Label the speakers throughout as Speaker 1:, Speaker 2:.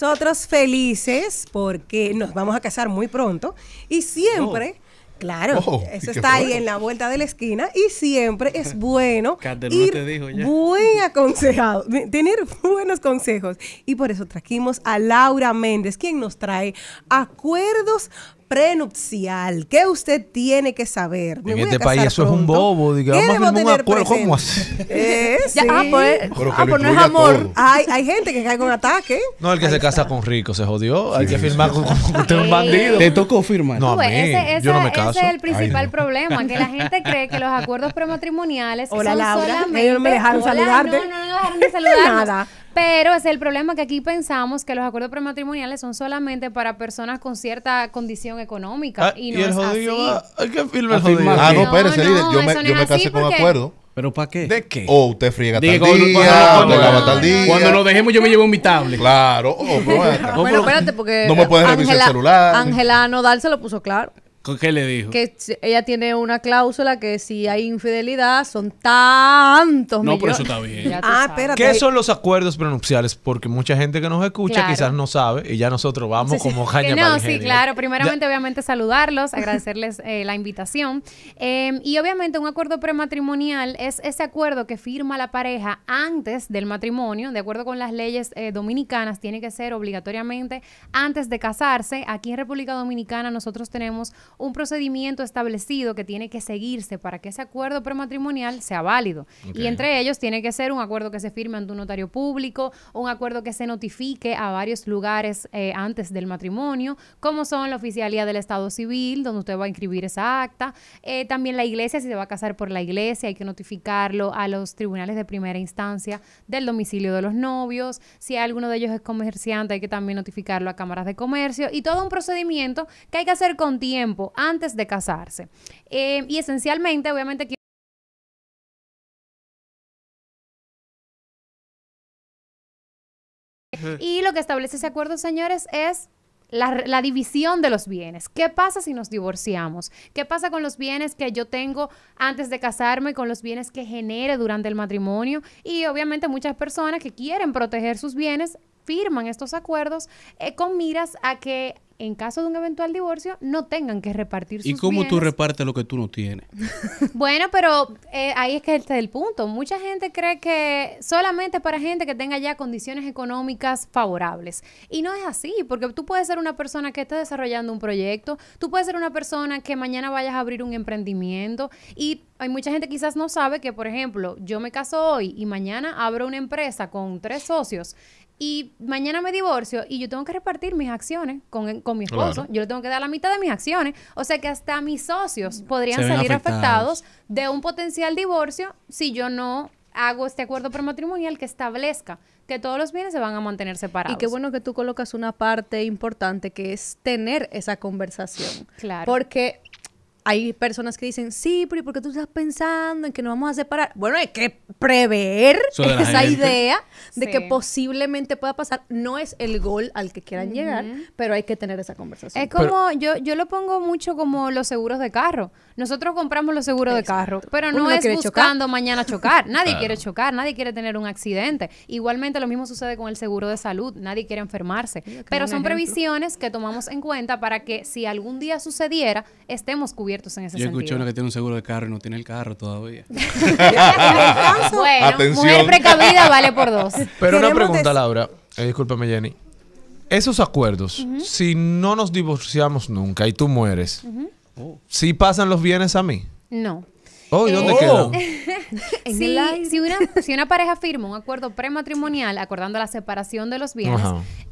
Speaker 1: nosotros felices porque nos vamos a casar muy pronto y siempre... Oh. Claro, oh, eso está ahí en la vuelta de la esquina y siempre es bueno ir buen aconsejado, tener buenos consejos. Y por eso trajimos a Laura Méndez, quien nos trae acuerdos prenupcial. ¿Qué usted tiene que saber? Me en este país eso es un bobo.
Speaker 2: digamos ¿Qué vamos tener un acuerdo. ¿Cómo así?
Speaker 1: Eh, ah, pues, ah pues, no es amor. Hay, hay, gente que cae con ataque.
Speaker 2: No, el que se casa con rico se jodió. Hay que firmar con, un bandido. Te tocó firmar. No, a pues, mí. Ese, yo no me caso. Ese es el principal
Speaker 3: problema, que la gente cree que los acuerdos prematrimoniales Hola, son Laura. solamente... Ellos no me dejaron saludarte. No, no, no dejaron de saludar. Nada. Pero es el problema que aquí pensamos que los acuerdos prematrimoniales son solamente para personas con cierta condición económica. Ah, y no ¿y el es jodido así. Hay que el jodido. Ah, no, espérese, Yo me, me casé con acuerdo.
Speaker 4: ¿Pero para qué? ¿De qué? O oh, usted friega Digo, tal día, cuando, Cuando lo dejemos yo me llevo mi tablet. Claro. Oh, bueno, espérate
Speaker 3: porque... No me puedes revisar el celular. Ángela no lo puso claro. ¿Qué le dijo? Que ella tiene una cláusula que si hay infidelidad son tantos no, millones. pero eso está bien. ah, espérate. ¿Qué son
Speaker 2: los acuerdos prenupciales? Porque mucha gente que nos escucha quizás no sabe y ya nosotros vamos como como No, sí, claro. Primeramente,
Speaker 3: obviamente, saludarlos, agradecerles eh, la invitación. Em, y obviamente, un acuerdo prematrimonial es ese acuerdo que firma la pareja antes del matrimonio. De acuerdo con las leyes eh, dominicanas, tiene que ser obligatoriamente antes de casarse. Aquí en República Dominicana nosotros tenemos un procedimiento establecido que tiene que seguirse para que ese acuerdo prematrimonial sea válido. Y entre ellos tiene que ser un acuerdo que se firme ante un notario público, un acuerdo que se notifique a varios lugares eh, antes del matrimonio, como son la oficialía del Estado Civil, donde usted va a inscribir esa acta, eh, también la iglesia, si se va a casar por la iglesia, hay que notificarlo a los tribunales de primera instancia del domicilio de los novios, si alguno de ellos es comerciante, hay que también notificarlo a cámaras de comercio y todo un procedimiento que hay que hacer con tiempo antes de casarse. Eh, y esencialmente, obviamente, Y lo que establece ese acuerdo, señores, es la, división de los bienes. ¿Qué pasa si nos divorciamos? ¿Qué pasa con los bienes que yo tengo antes de casarme, con los bienes que genere durante el matrimonio? Y obviamente muchas personas que quieren proteger sus bienes firman estos acuerdos eh, con miras a que en caso de un eventual divorcio, no tengan que repartir sus ¿Y cómo tú
Speaker 4: repartes lo que tú no tienes?
Speaker 3: bueno, pero eh, ahí es que este es el punto. Mucha gente cree que solamente para gente que tenga ya condiciones económicas favorables. Y no es así, porque tú puedes ser una persona que esté desarrollando un proyecto, tú puedes ser una persona que mañana vayas a abrir un emprendimiento y hay mucha gente quizás no sabe que, por ejemplo, yo me caso hoy y mañana abro una empresa con tres socios y mañana me divorcio y yo tengo que repartir mis acciones con mi esposo, yo le tengo que dar la mitad de mis acciones. O sea que hasta mis socios podrían salir afectados. afectados de un potencial divorcio si yo no hago este acuerdo prematrimonial que establezca que todos los bienes se van a mantener separados. Y qué bueno que tú colocas una parte importante que es tener esa conversación. Claro. Porque hay personas que dicen, sí, pero ¿y por qué tú estás pensando en que nos vamos a separar? Bueno, hay que prever esa idea de que posiblemente pueda pasar. No es el gol al que quieran llegar, pero hay que tener esa conversación. Es como, yo, yo lo pongo mucho como los seguros de carro. Nosotros compramos los seguros de carro, pero no, es buscando mañana chocar. Nadie quiere chocar, nadie quiere tener un accidente. Igualmente lo mismo sucede con el seguro de salud, nadie quiere enfermarse. pero son previsiones que tomamos en cuenta para que si algún día sucediera, estemos cubiertos yo sentido. una
Speaker 4: que tiene un seguro de carro y no tiene el carro todavía.
Speaker 2: bueno, Atención. mujer precavida vale por dos. Pero una pregunta, Laura. Eh, discúlpame, Jenny. Esos acuerdos, si no nos divorciamos nunca y tú mueres, ¿sí pasan los bienes a mí? No. Oh, ¿y dónde eh, quedó?
Speaker 3: si, una, pareja firma un acuerdo prematrimonial acordando la separación de los bienes,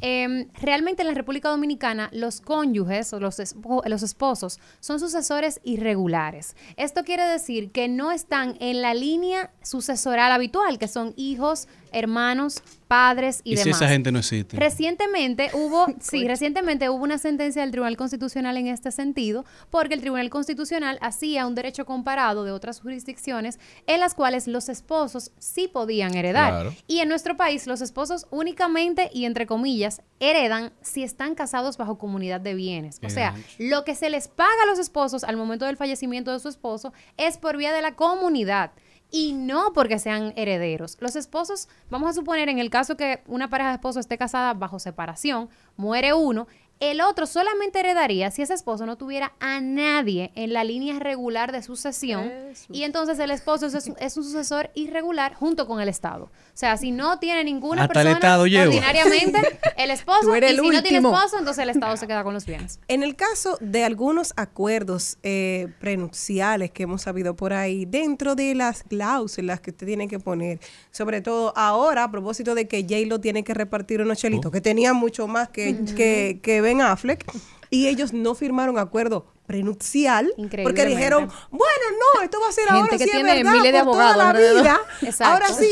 Speaker 3: em, realmente en la República Dominicana los cónyuges o los, los esposos son sucesores irregulares. Esto quiere decir que no están en la línea sucesoral habitual, que son hijos, hermanos, padres y, ¿Y Si esa gente no existe. Recientemente hubo, sí, recientemente hubo una sentencia del Tribunal Constitucional en este sentido, porque el Tribunal Constitucional hacía un derecho comparado de otras jurisdicciones en las cuales los esposos sí podían heredar. Y en nuestro país los esposos únicamente y entre comillas heredan si están casados bajo comunidad de bienes. O sea, lo que se les paga a los esposos al momento del fallecimiento de su esposo es por vía de la comunidad y no porque sean herederos. Los esposos, vamos a suponer en el caso que una pareja de esposos esté casada bajo separación, muere uno, el otro solamente heredaría si ese esposo no tuviera a nadie en la línea regular de sucesión. Y entonces el esposo es, un sucesor irregular junto con el Estado. O sea, si no tiene ninguna persona, el ordinariamente el esposo, y si no tiene esposo, entonces el Estado se queda con los bienes. En el
Speaker 1: caso de algunos acuerdos eh, prenupciales que hemos sabido por ahí, dentro de las cláusulas que usted tiene que poner, sobre todo ahora a propósito de que J-Lo tiene que repartir unos chelitos, oh. que tenía mucho más que, que ver en Affleck y ellos no firmaron acuerdo prenupcial porque dijeron bueno no esto va a ser ahora que sí verdad, toda la vida. ahora sí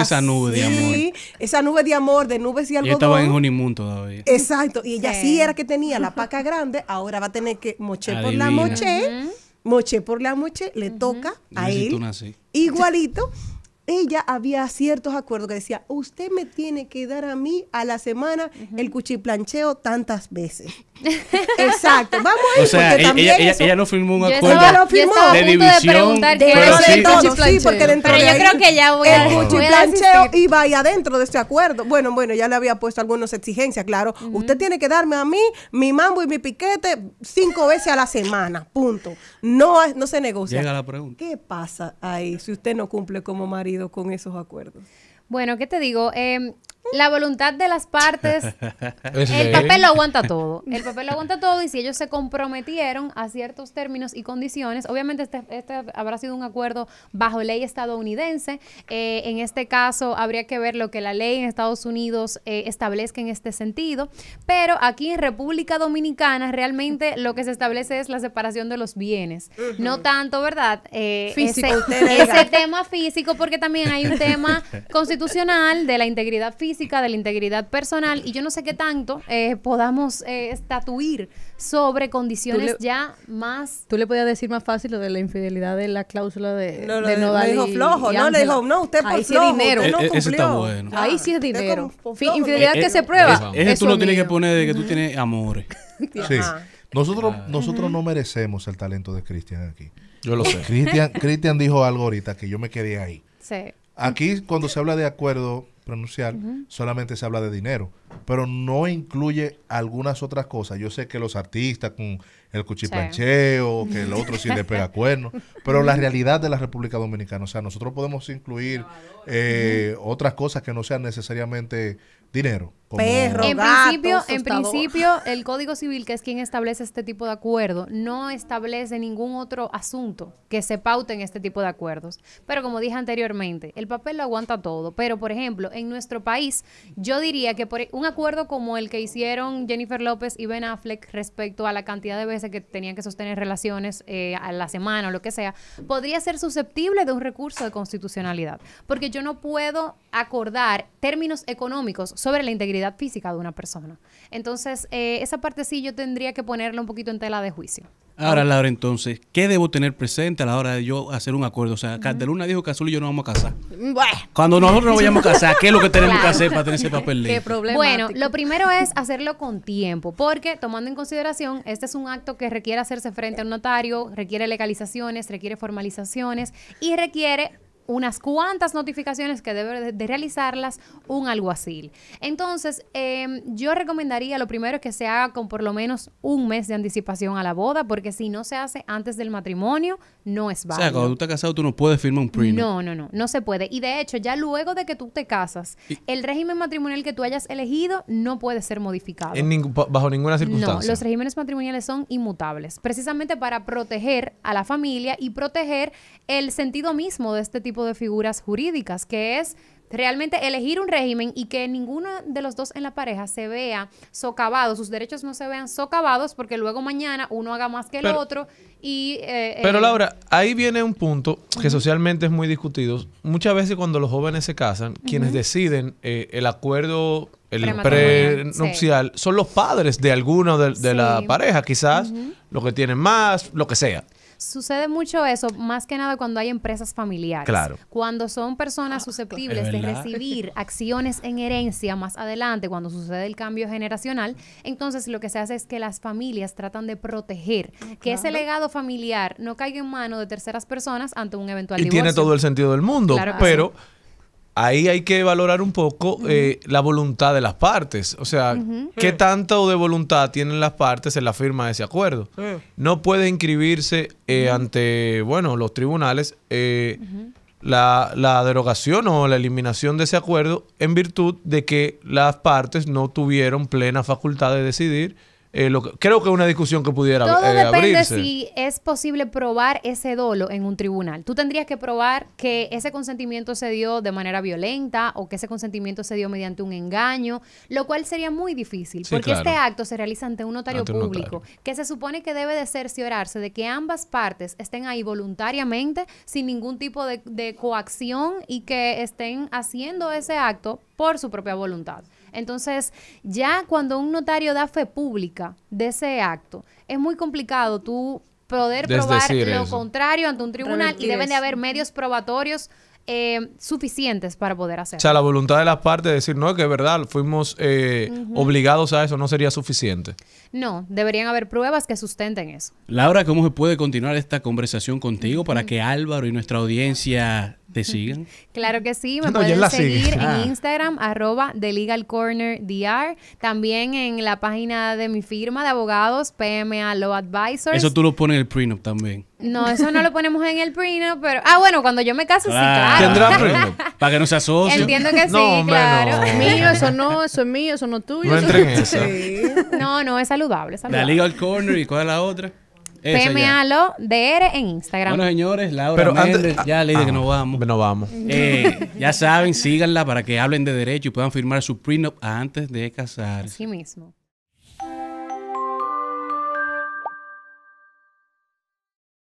Speaker 1: esa nube de sí, amor esa nube de amor de nubes y algodón estaba en
Speaker 4: honeymoon todavía
Speaker 1: exacto y ella sí, era que tenía la paca grande ahora va a tener que moche por la moche moche por la moche le toca a él igualito ella había ciertos acuerdos que decía, usted me tiene que dar a mí a la semana el cuchiplancheo tantas veces. Exacto. Vamos a ir, o sea, porque e-, ella, ella,
Speaker 4: no firmó un acuerdo estaba, de división. De, pero sí, de todo, sí,
Speaker 1: porque le Pero yo creo que ya voy a... El cuchiplancheo iba ahí adentro de ese acuerdo. Bueno, bueno, ya le había puesto algunas exigencias, claro. Usted tiene que darme a mí mi mambo y mi piquete cinco veces a la semana, punto. No, no se negocia. Llega la pregunta. ¿Qué pasa ahí si usted no cumple como marido? con esos acuerdos?
Speaker 3: Bueno, ¿qué te digo? Eh, la voluntad de las partes, pues el papel lo aguanta todo. El papel lo aguanta todo y si ellos se comprometieron a ciertos términos y condiciones, obviamente este, este habrá sido un acuerdo bajo ley estadounidense. Eh, en este caso habría que ver lo que la ley en Estados Unidos eh, establezca en este sentido, pero aquí en República Dominicana realmente lo que se establece es la separación de los bienes, no tanto, ¿verdad? Eh, ese tema físico, porque también hay un tema constitucional de la integridad física de la integridad personal y yo no sé qué tanto eh, podamos eh, estatuir sobre condiciones ya más... Tú le podías decir más fácil lo de la infidelidad de la cláusula de no, de dijo flojo, no, le dijo, no, usted por
Speaker 4: Ahí sí dinero. Eh,
Speaker 3: ahí sí es dinero. infidelidad que se
Speaker 4: prueba. es que tú no tienes que poner de que tú tienes amor. sí. Nosotros, ah. nosotros no merecemos el talento de Cristian aquí. Yo lo sé. Cristian dijo algo ahorita que yo me quedé ahí. Sí. Aquí, cuando se habla de acuerdo pronunciar, solamente se habla de dinero, pero no incluye algunas otras cosas. Yo sé que los artistas con el cuchipancheo que el otro sí le pega cuernos, pero la realidad de la República Dominicana, o sea, nosotros podemos incluir eh, otras cosas que no sean necesariamente dinero perro, en
Speaker 3: principio, el Código Civil, que es quien establece este tipo de acuerdo, no establece ningún otro asunto que se paute en este tipo de acuerdos. Pero como dije anteriormente, el papel lo aguanta todo. Pero, por ejemplo, en nuestro país, yo diría que e, un acuerdo como el que hicieron Jennifer López y Ben Affleck respecto a la cantidad de veces que tenían que sostener relaciones eh, a la semana o lo que sea, podría ser susceptible de un recurso de constitucionalidad. Porque yo no puedo acordar términos económicos sobre la integridad física de una persona. Entonces, eh, esa parte sí yo tendría que ponerla un poquito en tela de juicio.
Speaker 4: Ahora, Laura, entonces, ¿qué debo tener presente a la hora de yo hacer un acuerdo? O sea, luna dijo que Azul y yo no vamos a casar.
Speaker 3: Cuando nosotros no vayamos a casar, ¿qué es lo que tenemos que hacer para tener ese papel ley? Bueno, lo primero es hacerlo con tiempo, porque tomando en consideración, este es un acto que requiere hacerse frente a un notario, requiere legalizaciones, requiere formalizaciones y requiere unas cuantas notificaciones que debe de realizarlas un alguacil. Entonces, em, yo recomendaría lo primero es que se haga con por lo menos un mes de anticipación a la boda, porque si no se hace antes del matrimonio, no es válido. O sea, cuando tú
Speaker 4: estás casado, tú no puedes firmar un prenup. No,
Speaker 3: no, no, no se puede. Y de hecho, ya luego de que tú te casas, el régimen matrimonial que tú hayas elegido no puede ser modificado.
Speaker 2: En bajo ninguna circunstancia. No, los
Speaker 3: regímenes matrimoniales son inmutables, precisamente para proteger a la familia y proteger el sentido mismo de este tipo de figuras jurídicas, que es realmente elegir un régimen y que ninguno de los dos en la pareja se vea socavado, sus derechos no se vean socavados porque luego mañana uno haga más que el otro y... Eh, pero eh, Laura,
Speaker 2: ahí viene un punto que socialmente es muy discutido. Muchas veces cuando los jóvenes se casan, quienes deciden eh, el acuerdo el prenupcial son los padres de alguno de, la pareja, quizás lo que tienen más, lo que sea
Speaker 3: sucede mucho eso, más que nada cuando hay empresas familiares. Claro. Cuando son personas ah, susceptibles de recibir acciones en herencia más adelante, cuando sucede el cambio generacional, entonces lo que se hace es que las familias tratan de proteger ah, que ese legado familiar no caiga en manos de terceras personas ante un eventual y divorcio. Y tiene todo el
Speaker 2: sentido del mundo, pero ahí hay que valorar un poco eh, la voluntad de las partes. O sea, ¿qué tanto de voluntad tienen las partes en la firma de ese acuerdo? No puede inscribirse eh, ante, bueno, los tribunales eh, la, la, derogación o la eliminación de ese acuerdo en virtud de que las partes no tuvieron plena facultad de decidir eh, lo creo que es una discusión que pudiera Todo eh, depende si
Speaker 3: es posible probar ese dolo en un tribunal. Tú tendrías que probar que ese consentimiento se dio de manera violenta o que ese consentimiento se dio mediante un engaño, lo cual sería muy difícil, porque este acto se realiza ante un notario público, que se supone que debe de cerciorarse de que ambas partes estén ahí voluntariamente, sin ningún tipo de coacción y que estén haciendo ese acto por su propia voluntad. Entonces, ya cuando un notario da fe pública de ese acto, es muy complicado tú poder probar lo contrario ante un tribunal y deben de haber medios probatorios eh, suficientes para poder hacerlo. O sea, la
Speaker 2: voluntad de las partes de decir, no, que es verdad, fuimos eh, obligados a eso, no sería suficiente.
Speaker 3: No, deberían haber pruebas que sustenten eso.
Speaker 4: Laura, ¿cómo se puede continuar esta conversación contigo para que Álvaro y nuestra audiencia ¿Te siguen?
Speaker 3: Claro que sí, me pueden seguir en ah. Instagram, arroba The Legal Corner DR, también en la página de mi firma de abogados, PMA Law Advisors. Eso tú
Speaker 4: lo pones en el prenup también.
Speaker 3: No, eso no lo ponemos en el prenup, pero... Ah, bueno, cuando yo me caso, sí, claro. ¿Tendrá prenup?
Speaker 4: Para que no se socio? Entiendo que sí, claro. No. Mío,
Speaker 3: eso no, eso es mío, eso no es tuyo. No entres en eso. No, no, es saludable, es saludable. La
Speaker 4: Legal Corner, ¿y cuál es la otra?
Speaker 3: PMALODR en Instagram. Bueno, señores,
Speaker 4: Laura Pero Méndez, ya le dije que nos vamos. No vamos. Eh, ya saben, síganla para que hablen de derecho y puedan firmar su prenup antes de casarse.
Speaker 3: Así mismo.